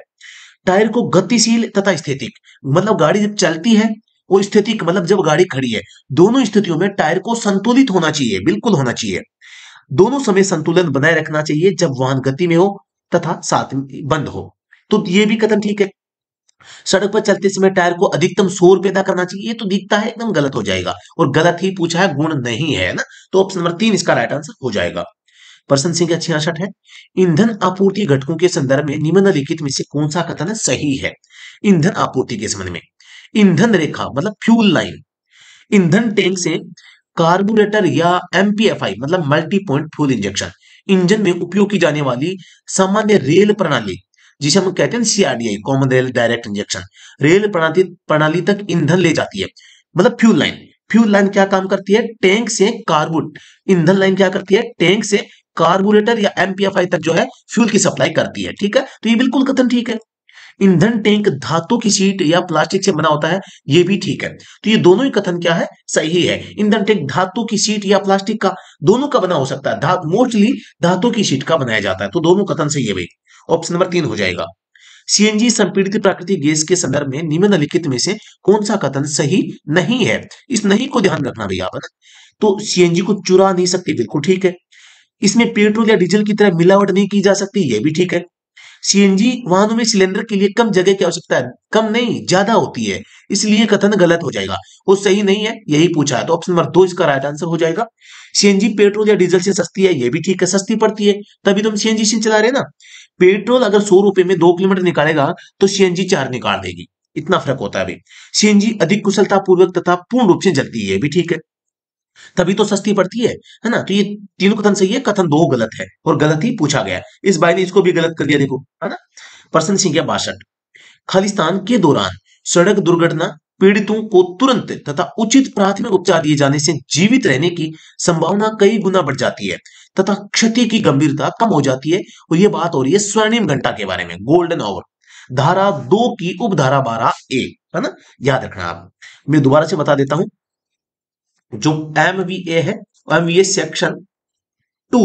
Speaker 1: टायर को गतिशील तथा स्थितिक मतलब गाड़ी जब चलती है और स्थितिक मतलब जब गाड़ी खड़ी है दोनों स्थितियों में टायर को संतुलित होना चाहिए बिल्कुल होना चाहिए दोनों समय संतुलन बनाए रखना चाहिए जब वाहन गति में हो तथा साथ बंद हो तो ये भी कदम ठीक है सड़क पर चलते समय टायर को अधिकतम शोर पैदा करना चाहिए ये तो दिखता है एकदम गलत हो जाएगा और गलत ही पूछा है गुण नहीं है ना तो ऑप्शन नंबर तीन इसका राइट आंसर हो जाएगा प्रश्न सिंह छियासठ है ईंधन आपूर्ति घटकों के संदर्भ में निम्नलिखित में से कौन सा कथन सही है ईंधन आपूर्ति के संबंध में ईंधन रेखा मतलब फ्यूल लाइन ईंधन टैंक से कार्बोरेटर या एमपीएफआई मतलब multi point fuel injection engine में उपयोग की जाने वाली सामान्य रेल प्रणाली जिसे हम कहते हैं CRDI common rail direct injection rail प्रणाली प्रणाली तक ईंधन ले जाती है मतलब फ्यूल लाइन फ्यूल लाइन क्या काम करती है टैंक से कार्बुट ईंधन लाइन क्या करती है टैंक से कार्बोरेटर या एमपीएफआई तक जो है फ्यूल की सप्लाई करती है ठीक है तो ये बिल्कुल कथन ठीक है ईंधन टैंक धातु की सीट या प्लास्टिक से बना होता है ये भी ठीक है तो ये दोनों ही कथन क्या है सही है ईंधन टैंक धातु की सीट या प्लास्टिक का दोनों का बना हो सकता है मोस्टली धातु की सीट का बनाया जाता है तो दोनों कथन सही है भाई ऑप्शन नंबर तीन हो जाएगा सीएनजी संपीड़ित प्राकृतिक गैस के संदर्भ में निम्नलिखित में से कौन सा कथन सही नहीं है इस नहीं को ध्यान रखना भैया आप तो सीएनजी को चुरा नहीं सकती बिल्कुल ठीक है इसमें पेट्रोल या डीजल की तरह मिलावट नहीं की जा सकती यह भी ठीक है सीएनजी वाहनों में सिलेंडर के लिए कम जगह की आवश्यकता है कम नहीं ज्यादा होती है इसलिए कथन गलत हो जाएगा वो सही नहीं है यही पूछा है तो ऑप्शन नंबर दो इसका राइट आंसर हो जाएगा सीएनजी पेट्रोल या डीजल से सस्ती है यह भी ठीक है सस्ती पड़ती है तभी तुम सीएनजी से चला रहे ना पेट्रोल अगर सौ रुपए में दो किलोमीटर निकालेगा तो सीएनजी चार निकाल देगी इतना फर्क होता है अभी सीएनजी अधिक कुशलता पूर्वक तथा पूर्ण रूप से जलती है भी ठीक है तभी तो सस्ती पड़ती है है ना तो ये तीनों कथन सही है कथन दो गलत है और गलत ही पूछा गया इस ने इसको भी गलत कर दिया देखो है ना प्रश्न क्या बासठ खालिस्तान के दौरान सड़क दुर्घटना पीड़ितों को तुरंत तथा उचित प्राथमिक उपचार दिए जाने से जीवित रहने की संभावना कई गुना बढ़ जाती है तथा क्षति की गंभीरता कम हो जाती है और यह बात हो रही है स्वर्णिम घंटा के बारे में गोल्डन आवर धारा दो की उपधारा बारह ए है ना याद रखना आप मैं दोबारा से बता देता हूं जो एम वी ए है M V A section two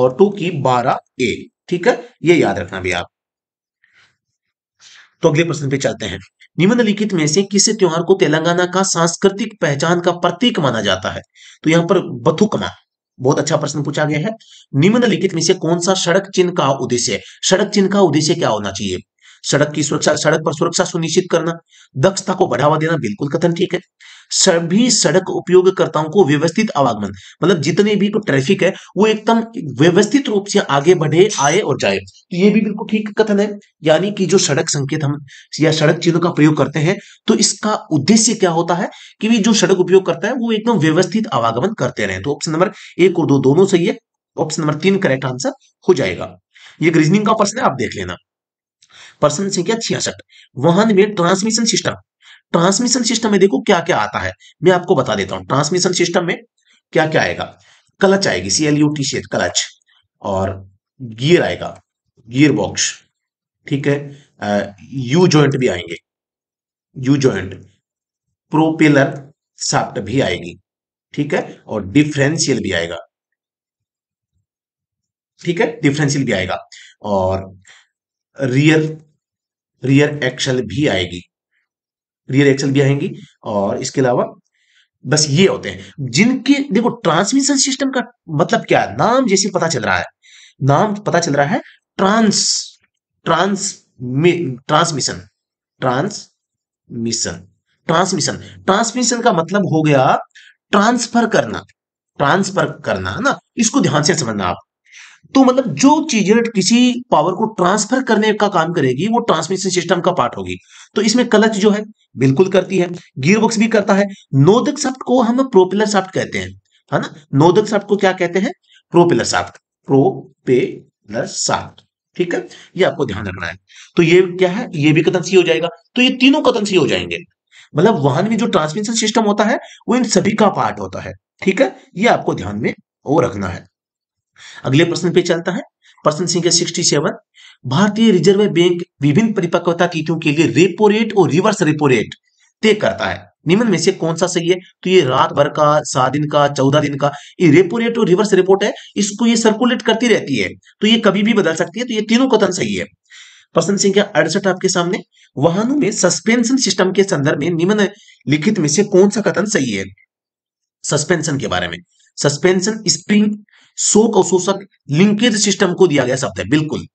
Speaker 1: और टू की बारह ए ठीक है ये याद रखना भी आप तो अगले प्रश्न पे चलते हैं निम्नलिखित में से किस त्योहार को तेलंगाना का सांस्कृतिक पहचान का प्रतीक माना जाता है तो यहां पर बथुकमा बहुत अच्छा प्रश्न पूछा गया है निम्नलिखित में से कौन सा सड़क चिन्ह का उद्देश्य है सड़क चिन्ह का उद्देश्य क्या होना चाहिए सड़क की सुरक्षा सड़क पर सुरक्षा सुनिश्चित करना दक्षता को बढ़ावा देना बिल्कुल कथन ठीक है सभी सड़क उपयोगकर्ताओं को व्यवस्थित आवागमन मतलब जितने भी ट्रैफिक तो है वो एकदम व्यवस्थित रूप से आगे बढ़े आए और जाए तो ये भी बिल्कुल ठीक कथन है यानी कि जो सड़क संकेत हम या सड़क चिन्हों का प्रयोग करते हैं तो इसका उद्देश्य क्या होता है कि जो सड़क उपयोग करता है वो एकदम व्यवस्थित आवागमन करते रहे तो ऑप्शन नंबर एक और दो दोनों सही है ऑप्शन नंबर तीन करेक्ट आंसर हो जाएगा ये रीजनिंग का प्रश्न है आप देख लेना प्रश्न संख्या छियासठ वाहन में ट्रांसमिशन सिस्टम ट्रांसमिशन सिस्टम में देखो क्या क्या आता है मैं आपको बता देता हूं ट्रांसमिशन सिस्टम में क्या क्या आएगा क्लच आएगी C L U T C clutch और गियर आएगा गियर बॉक्स ठीक है यू जॉइंट भी आएंगे यू जॉइंट प्रोपेलर साफ्ट भी आएगी ठीक है और डिफरेंशियल भी आएगा ठीक है डिफरेंशियल भी आएगा और रियर रियर एक्सल भी आएगी रियर एक्सल भी आएंगी और इसके अलावा बस ये होते हैं जिनके देखो ट्रांसमिशन सिस्टम का मतलब क्या है नाम जैसे पता चल रहा है नाम पता चल रहा है trans trans transmission transmission transmission transmission का मतलब हो गया ट्रांसफर करना ट्रांसफर करना है ना इसको ध्यान से समझना आप तो मतलब जो चीजें किसी पावर को ट्रांसफर करने का काम करेगी वो ट्रांसमिशन सिस्टम का पार्ट होगी तो इसमें क्लच जो है बिल्कुल करती है गियर बॉक्स भी करता है नोदक शब्द को हम प्रोपेलर शाफ्ट कहते हैं है ना नोदक शब्द को क्या कहते हैं प्रोपेलर शाफ्ट प्रोपेलर शाफ्ट ठीक है ये आपको ध्यान रखना है तो ये क्या है ये भी कथन सी हो जाएगा तो ये तीनों कथन सी हो जाएंगे मतलब वाहन में जो ट्रांसमिशन सिस्टम होता है वो इन सभी का पार्ट होता है ठीक है ये आपको ध्यान में वो रखना है अगले प्रश्न पे चलता है प्रश्न संख्या सिक्सटी सेवन भारतीय रिजर्व बैंक विभिन्न परिपक्वता तिथियों के लिए रेपो रेट और रिवर्स रेपो रेट तय करता है निम्न में से कौन सा सही है तो ये रात भर का सात दिन का चौदह दिन का ये रेपो रेट और रिवर्स रिपोर्ट है इसको ये सर्कुलेट करती रहती है तो ये कभी भी बदल सकती है तो ये तीनों कथन सही है प्रश्न संख्या अड़सठ आपके सामने वाहनों में सस्पेंशन सिस्टम के संदर्भ में निम्न लिखित में से कौन सा कथन सही है सस्पेंशन के बारे में सस्पेंशन स्प्रिंग शोक और शोषक लिंकेज सिस्टम को दिया गया शब्द है बिल्कुल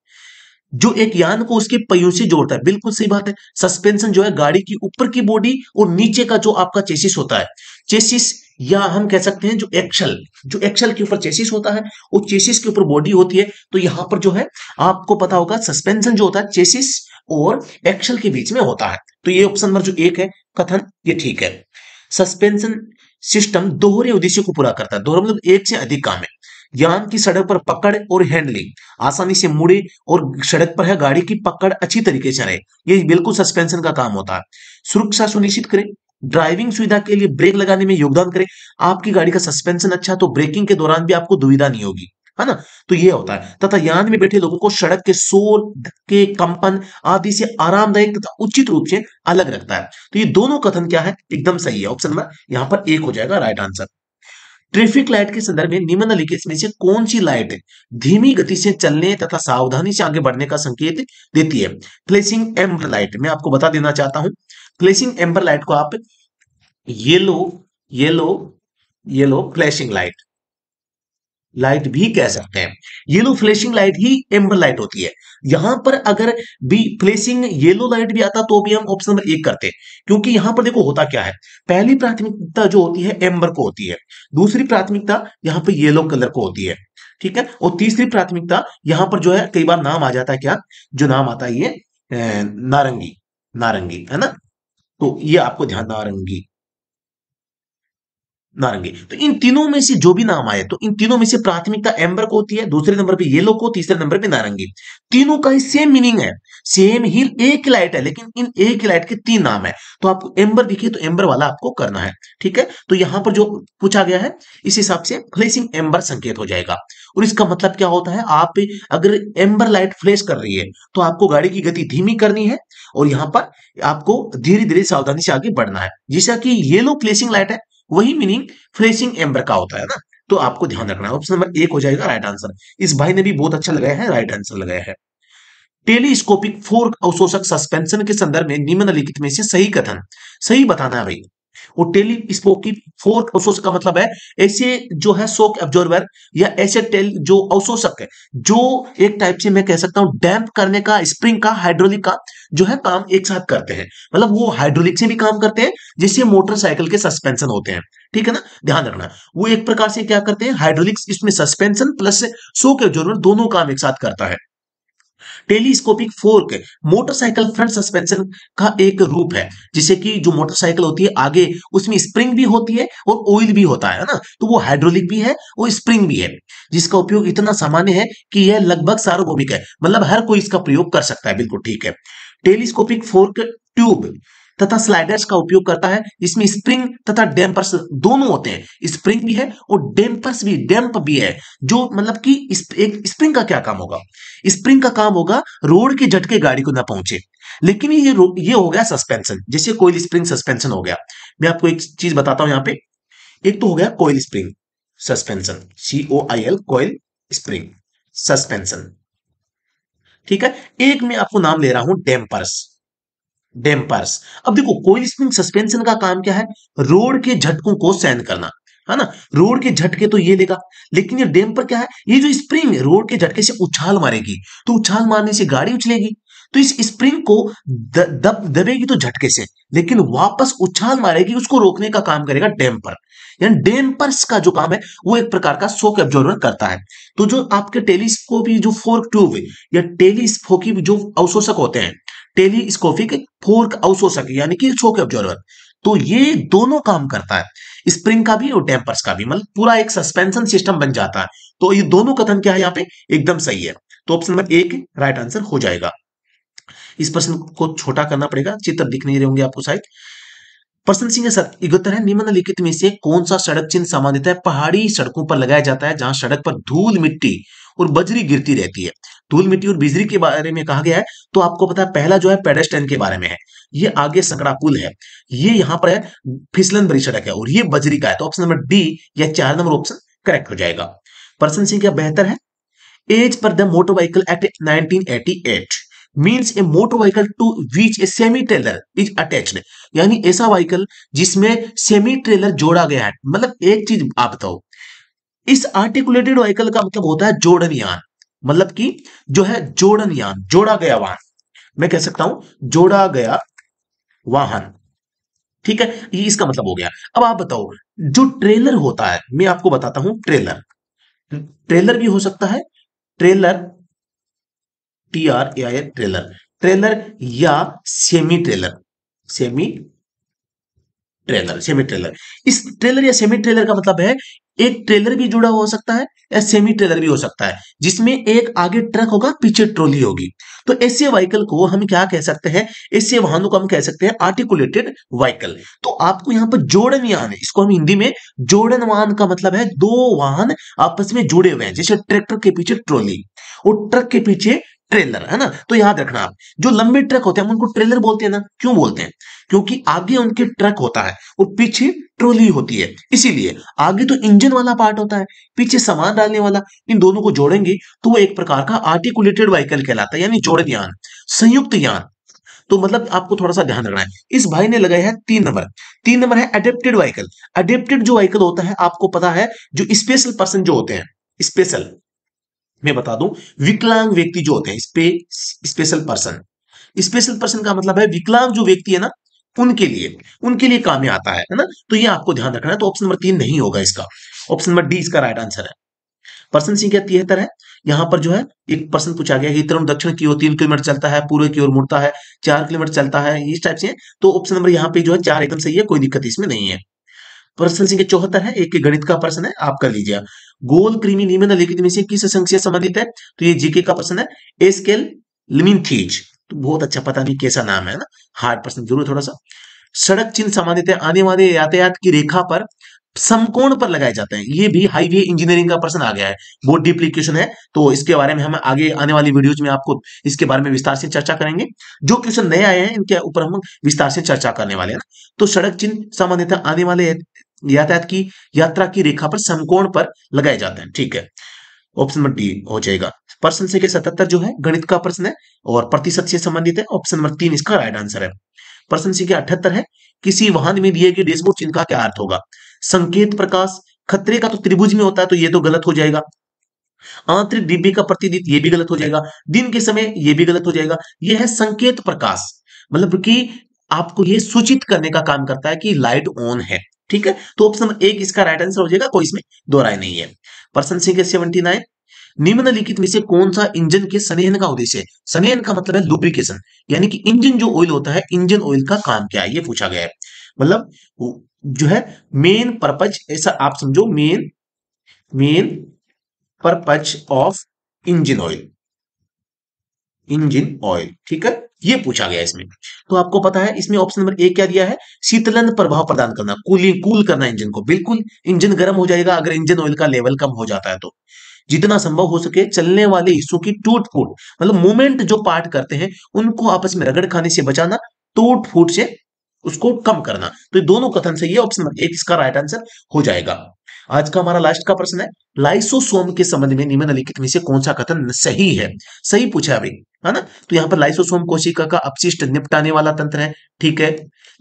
Speaker 1: जो एक यान को उसके पहियों से जोड़ता है बिल्कुल सही बात है सस्पेंशन जो है गाड़ी की ऊपर की बॉडी और नीचे का जो आपका चेसिस होता है चेसिस या हम कह सकते हैं जो एक्सल जो एक्सल के ऊपर चेसिस होता है वो चेसिस के ऊपर बॉडी होती है तो यहां पर जो है आपको पता होगा सस्पेंशन जो होता है चेसिस और एक्सल के बीच में होता है तो ये ऑप्शन नंबर जो एक है कथन ये ठीक है सस्पेंशन सिस्टम दोहरे उद्देश्य को पूरा करता है दोहरा मतलब एक से अधिक काम है ज्ञान की सड़क पर पकड़ और हैंडलिंग आसानी से मुड़े और सड़क पर है गाड़ी की पकड़ अच्छी तरीके से रहे ये बिल्कुल सस्पेंशन का काम होता है सुरक्षा सुनिश्चित करें ड्राइविंग सुविधा के लिए ब्रेक लगाने में योगदान करें आपकी गाड़ी का सस्पेंशन अच्छा तो ब्रेकिंग के दौरान भी आपको दुविधा नहीं होगी है ना तो ये होता है तथा यान में बैठे लोगों को सड़क के शोर धक्के कंपन आदि से आरामदायक तथा उचित रूप से अलग रखता है तो ये दोनों कथन क्या है एकदम सही है ऑप्शन नंबर यहाँ पर एक हो जाएगा राइट आंसर ट्रैफिक लाइट के संदर्भ में निम्नलिखित में से कौन सी लाइट धीमी गति से चलने तथा सावधानी से आगे बढ़ने का संकेत देती है फ्लेसिंग एम्बर लाइट मैं आपको बता देना चाहता हूं फ्लेसिंग एम्बर लाइट को आप yellow yellow yellow flashing light light भी कह सकते हैं येलो फ्लैशिंग लाइट ही एम्बर लाइट होती है यहां पर अगर भी प्लेसिंग येलो लाइट भी आता तो भी हम ऑप्शन नंबर एक करते क्योंकि यहां पर देखो होता क्या है पहली प्राथमिकता जो होती है एम्बर को होती है दूसरी प्राथमिकता यहां पर येलो कलर को होती है ठीक है और तीसरी प्राथमिकता यहां पर जो है कई बार नाम आ जाता है क्या जो नाम आता है ये नारंगी नारंगी है ना तो ये आपको ध्यान नारंगी नारंगी तो इन तीनों में से जो भी नाम आए तो इन तीनों में से प्राथमिकता एम्बर को होती है दूसरे नंबर पे येलो को तीसरे नंबर पे नारंगी तीनों का ही सेम मीनिंग है सेम ही एक लाइट है लेकिन इन एक लाइट के तीन नाम है तो आपको एम्बर दिखे तो एम्बर वाला आपको करना है ठीक है तो यहां पर जो पूछा गया है इस हिसाब से फ्लेसिंग एम्बर संकेत हो जाएगा और इसका मतलब क्या होता है आप अगर एम्बर लाइट फ्लेश कर रही है तो आपको गाड़ी की गति धीमी करनी है और यहां पर आपको धीरे धीरे सावधानी से आगे बढ़ना है जैसा कि येलो फ्लेसिंग लाइट है वही मीनिंग फ्रेशिंग एम्बर का होता है ना तो आपको ध्यान रखना ऑप्शन नंबर एक हो जाएगा राइट आंसर इस भाई ने भी बहुत अच्छा लगाया है राइट आंसर लगाया है टेलीस्कोपिक फोर्क अवशोषक सस्पेंशन के संदर्भ में निम्नलिखित में से सही कथन सही बताना है भाई वो टेली स्पोकिंग फोर्क अवशोषक का मतलब है ऐसे जो है सोक एब्जॉर्बर या ऐसे टेल जो अवशोषक है जो एक टाइप से मैं कह सकता हूं डैम्प करने का स्प्रिंग का हाइड्रोलिक का जो है काम एक साथ करते हैं मतलब वो हाइड्रोलिक से भी काम करते हैं जिससे मोटरसाइकिल के सस्पेंशन होते हैं ठीक है ना ध्यान रखना वो एक प्रकार से क्या करते हैं हाइड्रोलिक्स इसमें सस्पेंशन प्लस सोक एब्जॉर्वर दोनों काम एक साथ करता है telescopic fork motorcycle front suspension का एक रूप है जिसे कि जो मोटरसाइकिल होती है आगे उसमें स्प्रिंग भी होती है और ऑयल भी होता है ना तो वो हाइड्रोलिक भी है और स्प्रिंग भी है जिसका उपयोग इतना सामान्य है कि यह लगभग सार्वभौमिक है मतलब हर कोई इसका प्रयोग कर सकता है बिल्कुल ठीक है टेलीस्कोपिक फोर्क ट्यूब तथा स्लाइडर्स का उपयोग करता है जिसमें स्प्रिंग तथा डैम्पर्स दोनों होते हैं स्प्रिंग भी है और डैम्पर्स भी डैम्प भी है जो मतलब कि एक स्प्रिंग का क्या काम होगा स्प्रिंग का काम होगा रोड के झटके गाड़ी को ना पहुंचे लेकिन ये ये हो गया सस्पेंशन जैसे कोयल स्प्रिंग सस्पेंशन हो गया मैं आपको एक चीज बताता हूं यहाँ पे एक तो हो गया coil spring suspension C O I L coil spring suspension ठीक है एक मैं आपको नाम ले रहा हूं डैम्पर्स डेम्पर्स अब देखो कोइल स्प्रिंग सस्पेंशन का काम क्या है रोड के झटकों को सहन करना है ना रोड के झटके तो ये देगा लेकिन ये डेम्पर क्या है ये जो स्प्रिंग रोड के झटके से उछाल मारेगी तो उछाल मारने से गाड़ी उछलेगी तो इस स्प्रिंग को द, दब दबेगी तो झटके से लेकिन वापस उछाल मारेगी उसको रोकने का काम करेगा डेम्पर यानी डेम्पर्स का जो काम है वो एक प्रकार का शोक एब्जॉर्वर करता है तो जो आपके टेलीस्कोप जो फोर्क ट्यूब या टेलीस्फोकी जो अवशोषक होते हैं टेलीस्कोपिक फोर्क अवशोषक यानी कि शोक ऑब्जर्वर तो ये दोनों काम करता है स्प्रिंग का भी और टेम्पर्स का भी मतलब पूरा एक सस्पेंशन सिस्टम बन जाता है तो ये दोनों कथन क्या है यहाँ पे एकदम सही है तो ऑप्शन नंबर एक राइट आंसर हो जाएगा इस प्रश्न को छोटा करना पड़ेगा चित्र दिख नहीं रहे होंगे आपको शायद प्रश्न सिंह सर इकहत्तर है निम्नलिखित में से कौन सा सड़क चिन्ह सामान्यतः पहाड़ी सड़कों पर लगाया जाता है जहां सड़क पर धूल मिट्टी और बजरी गिरती रहती है धूल मिट्टी और बिजली के बारे में कहा गया है तो आपको पता है पहला जो है पेडेस्टन के बारे में है ये आगे सकड़ा पुल है ये यहां पर है फिसलन भरी सड़क है और ये बजरी का है तो ऑप्शन नंबर डी या चार नंबर ऑप्शन करेक्ट हो जाएगा पर्सन सिंह क्या बेहतर है as per the motor vehicle act nineteen means a motor vehicle to which a semi trailer is attached यानी ऐसा व्हीकल जिसमें सेमी ट्रेलर जोड़ा गया है मतलब एक चीज आप बताओ इस आर्टिकुलेटेड व्हीकल का मतलब होता है जोड़न यान मतलब कि जो है जोड़न यान जोड़ा गया वाहन मैं कह सकता हूं जोड़ा गया वाहन ठीक है ये इसका मतलब हो गया अब आप बताओ जो ट्रेलर होता है मैं आपको बताता हूं ट्रेलर ट्रेलर भी हो सकता है trailer T R A I trailer trailer या semi trailer semi trailer semi trailer इस ट्रेलर या सेमी ट्रेलर का मतलब है एक ट्रेलर भी जुड़ा हो सकता है या सेमी ट्रेलर भी हो सकता है जिसमें एक आगे ट्रक होगा पीछे ट्रोली होगी तो ऐसे व्हीकल को हम क्या कह सकते हैं ऐसे वाहनों को हम कह सकते हैं आर्टिकुलेटेड व्हीकल तो आपको यहां पर जोड़न वाहन इसको हम हिंदी में जोड़न वाहन का मतलब है दो वाहन आपस में जुड़े हुए हैं जैसे ट्रैक्टर के पीछे ट्रोली और ट्रक के पीछे ट्रेलर है ना तो याद रखना आप जो लंबे ट्रक होते हैं हम उनको ट्रेलर बोलते हैं ना क्यों बोलते हैं क्योंकि आगे उनके ट्रक होता है और पीछे ट्रोली होती है इसीलिए आगे तो इंजन वाला पार्ट होता है पीछे सामान डालने वाला इन दोनों को जोड़ेंगे तो वो एक प्रकार का आर्टिकुलेटेड व्हीकल कहलाता है यानी जोड़ यान संयुक्त यान तो मतलब आपको थोड़ा सा ध्यान रखना है इस भाई ने लगाया है तीन नंबर तीन नंबर है अडेप्टेड व्हीकल अडेप्टेड जो व्हीकल होता है आपको पता है जो स्पेशल पर्सन जो होते हैं स्पेशल मैं बता दूं विकलांग व्यक्ति जो होते हैं spe special person special person का मतलब है विकलांग जो व्यक्ति है ना उनके लिए उनके लिए काम में आता है ना तो ये आपको ध्यान रखना है तो ऑप्शन नंबर तीन नहीं होगा इसका ऑप्शन नंबर डी इसका राइट आंसर है पर्सन क्या तिहत्तर है यहाँ पर जो है एक पर्सन पूछा गया कि तरुण दक्षिण की ओर तीन किलोमीटर चलता है पूर्व की ओर मुड़ता है चार किलोमीटर चलता है इस टाइप से तो ऑप्शन नंबर यहाँ पे जो है चार एकदम सही है कोई दिक्कत इसमें नहीं है प्रश्न संख्या चौहत्तर है एक के गणित का प्रश्न है आप कर लीजिए गोल क्रीमी निम्न लिखित में से किस संख्या संबंधित है तो ये जीके का प्रश्न है एस्केल लिमिनथीज तो बहुत अच्छा पता नहीं कैसा नाम है ना हार्ड प्रश्न जरूर थोड़ा सा सड़क चिन्ह संबंधित है आने वाले यातायात की रेखा पर समकोण पर लगाए जाते हैं ये भी हाईवे इंजीनियरिंग का प्रश्न आ गया है बहुत डिप्लीकेशन है तो इसके बारे में हम आगे आने वाली वीडियोज में आपको इसके बारे में विस्तार से चर्चा करेंगे जो क्वेश्चन नए आए हैं इनके ऊपर हम विस्तार से चर्चा करने वाले हैं तो सड़क चिन्ह संबंधित आने वाले यातायात की यात्रा की रेखा पर समकोण पर लगाए जाते हैं ठीक है ऑप्शन नंबर डी हो जाएगा प्रश्न संख्या सतहत्तर जो है गणित का प्रश्न है और प्रतिशत से संबंधित है ऑप्शन नंबर तीन इसका राइट आंसर है प्रश्न संख्या अठहत्तर है किसी वाहन में दिए गए डेस्बोर्ड चिन्ह का क्या अर्थ होगा संकेत प्रकाश खतरे का तो त्रिभुज में होता है तो ये तो गलत हो जाएगा आंतरिक डिब्बे का प्रतिदित ये भी गलत हो जाएगा दिन के समय ये भी गलत हो जाएगा यह है संकेत प्रकाश मतलब कि आपको ये सूचित करने का काम करता है कि लाइट ऑन है ठीक है तो ऑप्शन एक इसका राइट आंसर हो जाएगा कोई इसमें दो राय नहीं है प्रश्न संख्या सेवेंटी नाइन निम्नलिखित में से कौन सा इंजन के सनेहन का उद्देश्य है सनेहन का मतलब है लुब्रिकेशन यानी कि इंजन जो ऑयल होता है इंजन ऑयल का काम क्या है ये पूछा गया है मतलब जो है मेन पर्पज ऐसा आप समझो main main purpose of engine oil engine oil ठीक है ये पूछा गया इसमें तो आपको पता है इसमें ऑप्शन नंबर ए क्या दिया है शीतलन प्रभाव प्रदान करना कूलिंग कूल करना इंजन को बिल्कुल इंजन गर्म हो जाएगा अगर इंजन ऑयल का लेवल कम हो जाता है तो जितना संभव हो सके चलने वाले हिस्सों की टूट फूट मतलब मूवमेंट जो पार्ट करते हैं उनको आपस में रगड़ खाने से बचाना टूट फूट से उसको कम करना तो दोनों कथन से है ऑप्शन नंबर एक इसका राइट आंसर हो जाएगा आज का हमारा लास्ट का प्रश्न है लाइसोसोम के संबंध में निम्नलिखित में से कौन सा कथन सही है सही पूछा अभी है ना तो यहाँ पर लाइसोसोम कोशिका का अपशिष्ट निपटाने वाला तंत्र है ठीक है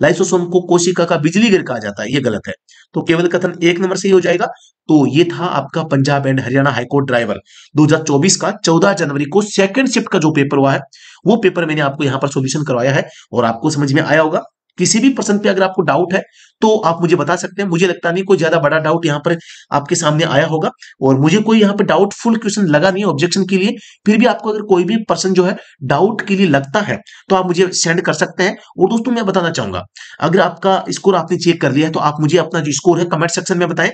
Speaker 1: लाइसोसोम को कोशिका का बिजली गिर कहा जाता है ये गलत है तो केवल कथन एक नंबर से ही हो जाएगा तो ये था आपका Punjab and Haryana high court driver 2024 का 14 जनवरी को सेकंड शिफ्ट का जो पेपर हुआ है वो पेपर मैंने आपको यहाँ पर सोल्यूशन करवाया है और आपको समझ में आया होगा किसी भी प्रश्न पे अगर आपको डाउट है तो आप मुझे बता सकते हैं मुझे लगता नहीं कोई ज्यादा बड़ा डाउट यहाँ पर आपके सामने आया होगा और मुझे कोई यहाँ पर डाउटफुल क्वेश्चन लगा नहीं ऑब्जेक्शन के लिए फिर भी आपको अगर कोई भी पर्सन जो है डाउट के लिए लगता है तो आप मुझे सेंड कर सकते हैं और दोस्तों मैं बताना चाहूंगा अगर आपका स्कोर आपने चेक कर लिया है तो आप मुझे अपना जो स्कोर है कमेंट सेक्शन में बताएं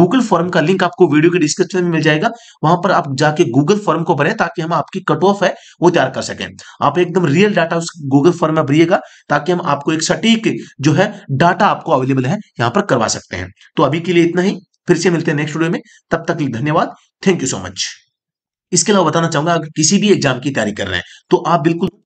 Speaker 1: गूगल फॉर्म का लिंक आपको वीडियो के डिस्क्रिप्शन में मिल जाएगा वहां पर आप जाके गूगल फॉर्म को भरें ताकि हम आपकी कट ऑफ है वो तैयार कर सकें आप एकदम रियल डाटा उस गूगल फॉर्म में भरिएगा ताकि हम आपको एक सटीक सटीक जो है डाटा आपको अवेलेबल है यहां पर करवा सकते हैं तो अभी के लिए इतना ही फिर से मिलते हैं नेक्स्ट वीडियो में तब तक धन्यवाद थैंक यू सो मच इसके अलावा बताना चाहूंगा अगर किसी भी एग्जाम की तैयारी कर रहे हैं तो आप बिल्कुल